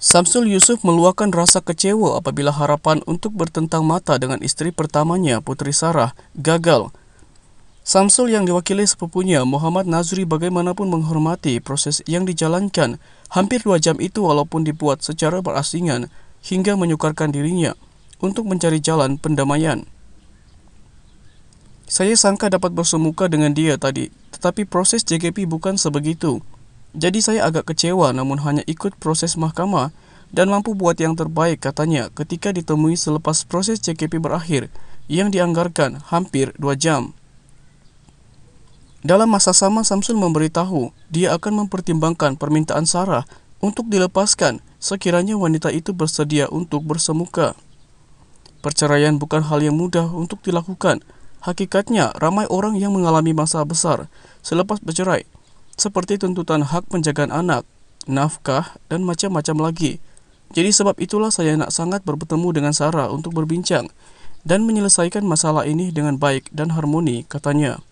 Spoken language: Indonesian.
Samsul Yusuf meluahkan rasa kecewa apabila harapan untuk bertentang mata dengan isteri pertamanya Putri Sarah gagal. Samsul yang diwakili sepupunya Muhammad Nazri bagaimanapun menghormati proses yang dijalankan hampir dua jam itu walaupun dibuat secara berasingan hingga menyukarkan dirinya untuk mencari jalan pendamaian. Saya sangka dapat bersemuka dengan dia tadi, tetapi proses JKP bukan sebegitu. Jadi saya agak kecewa namun hanya ikut proses mahkamah dan mampu buat yang terbaik katanya ketika ditemui selepas proses CKP berakhir yang dianggarkan hampir 2 jam. Dalam masa sama Samsul memberitahu dia akan mempertimbangkan permintaan Sarah untuk dilepaskan sekiranya wanita itu bersedia untuk bersemuka. Perceraian bukan hal yang mudah untuk dilakukan. Hakikatnya, ramai orang yang mengalami masa besar selepas bercerai seperti tuntutan hak penjagaan anak, nafkah, dan macam-macam lagi. Jadi sebab itulah saya nak sangat bertemu dengan Sarah untuk berbincang dan menyelesaikan masalah ini dengan baik dan harmoni, katanya.